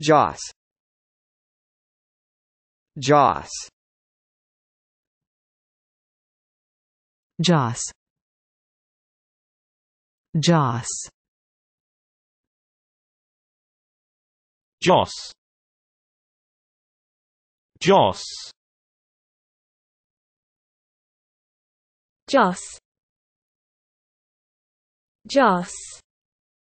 Joss Joss Joss Joss Joss Joss Joss Joss